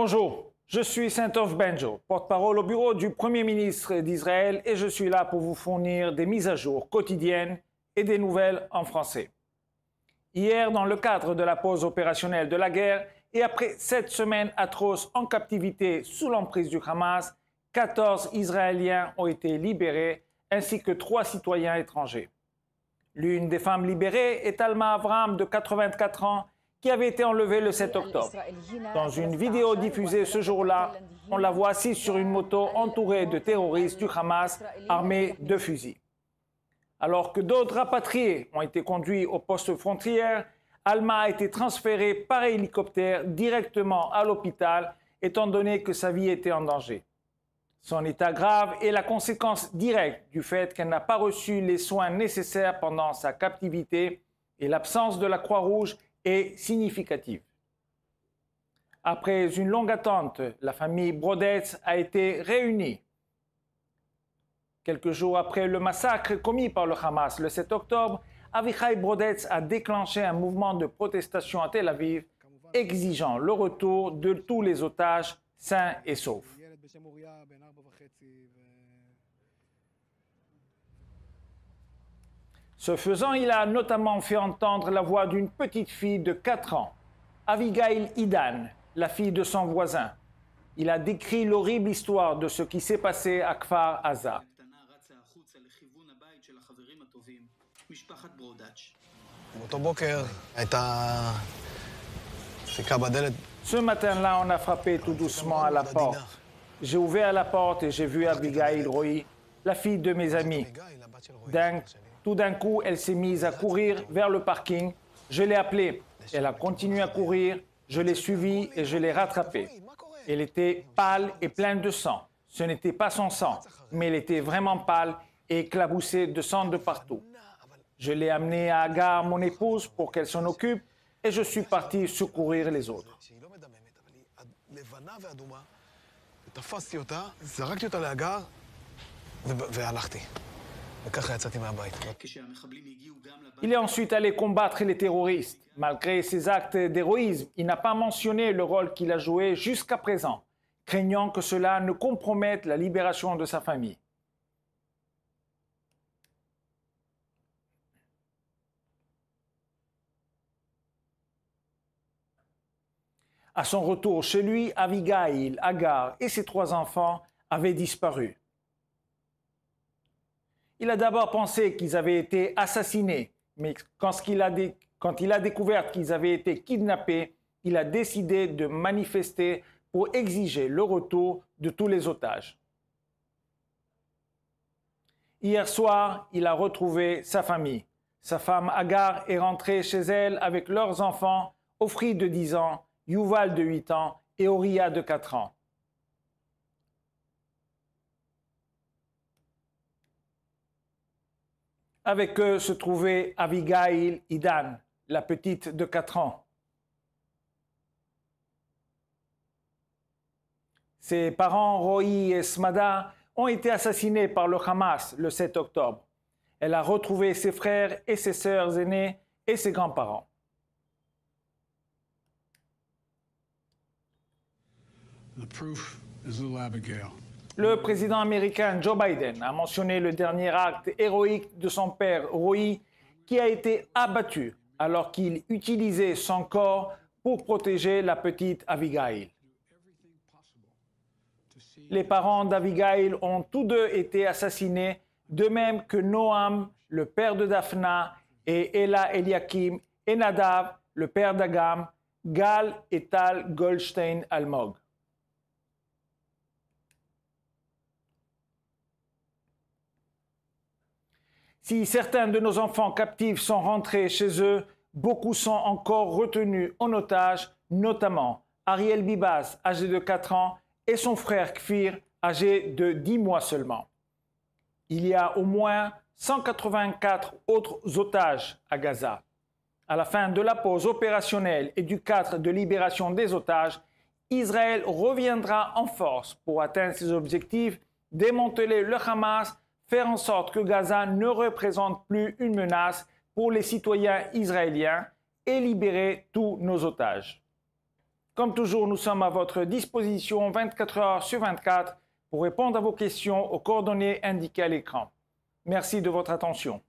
Bonjour, je suis Saintov Benjo, porte-parole au bureau du Premier ministre d'Israël et je suis là pour vous fournir des mises à jour quotidiennes et des nouvelles en français. Hier, dans le cadre de la pause opérationnelle de la guerre et après sept semaines atroces en captivité sous l'emprise du Hamas, 14 Israéliens ont été libérés ainsi que trois citoyens étrangers. L'une des femmes libérées est Alma Avram de 84 ans qui avait été enlevé le 7 octobre. Dans une vidéo diffusée ce jour-là, on la voit assise sur une moto entourée de terroristes du Hamas armés de fusils. Alors que d'autres rapatriés ont été conduits au poste frontière, Alma a été transférée par hélicoptère directement à l'hôpital, étant donné que sa vie était en danger. Son état grave est la conséquence directe du fait qu'elle n'a pas reçu les soins nécessaires pendant sa captivité et l'absence de la Croix-Rouge significative. Après une longue attente, la famille Brodetz a été réunie. Quelques jours après le massacre commis par le Hamas le 7 octobre, Avichai Brodetz a déclenché un mouvement de protestation à Tel Aviv exigeant le retour de tous les otages sains et saufs. Ce faisant, il a notamment fait entendre la voix d'une petite fille de 4 ans, Abigail Idan, la fille de son voisin. Il a décrit l'horrible histoire de ce qui s'est passé à Kfar Aza. Ce matin-là, on a frappé tout doucement à la porte. J'ai ouvert la porte et j'ai vu Abigail Roy, la fille de mes amis. D'un tout d'un coup, elle s'est mise à courir vers le parking. Je l'ai appelée. Elle a continué à courir. Je l'ai suivie et je l'ai rattrapée. Elle était pâle et pleine de sang. Ce n'était pas son sang, mais elle était vraiment pâle et éclaboussée de sang de partout. Je l'ai amenée à Agar, mon épouse, pour qu'elle s'en occupe et je suis parti secourir les autres. Il est ensuite allé combattre les terroristes. Malgré ses actes d'héroïsme, il n'a pas mentionné le rôle qu'il a joué jusqu'à présent, craignant que cela ne compromette la libération de sa famille. À son retour chez lui, Avigail, Agar et ses trois enfants avaient disparu. Il a d'abord pensé qu'ils avaient été assassinés, mais quand il a, découvert qu'ils avaient été kidnappés, il a décidé de manifester pour exiger le retour de tous les otages. Hier soir, il a retrouvé sa famille. Sa femme Agar est rentrée chez elle avec leurs enfants, Ofri de 10 ans, Yuval de 8 ans et Oria de 4 ans. Avec eux se trouvait Abigail Idan, la petite de 4 ans. Ses parents, Rohi et Smada, ont été assassinés par le Hamas le 7 octobre. Elle a retrouvé ses frères et ses sœurs aînés et ses grands-parents. The proof is little Abigail. Le président américain Joe Biden a mentionné le dernier acte héroïque de son père Roy, qui a été abattu alors qu'il utilisait son corps pour protéger la petite Abigail. Les parents d'Abigail ont tous deux été assassinés, de même que Noam, le père de Daphna, et Ella Eliakim, et Nadav, le père d'Agam, Gal et Tal Goldstein Almog. Si certains de nos enfants captifs sont rentrés chez eux, beaucoup sont encore retenus en otage, notamment Ariel Bibas, âgé de 4 ans, et son frère Kfir, âgé de 10 mois seulement. Il y a au moins 184 autres otages à Gaza. À la fin de la pause opérationnelle et du cadre de libération des otages, Israël reviendra en force pour atteindre ses objectifs, démanteler le Hamas faire en sorte que Gaza ne représente plus une menace pour les citoyens israéliens et libérer tous nos otages. Comme toujours, nous sommes à votre disposition 24 heures sur 24 pour répondre à vos questions aux coordonnées indiquées à l'écran. Merci de votre attention.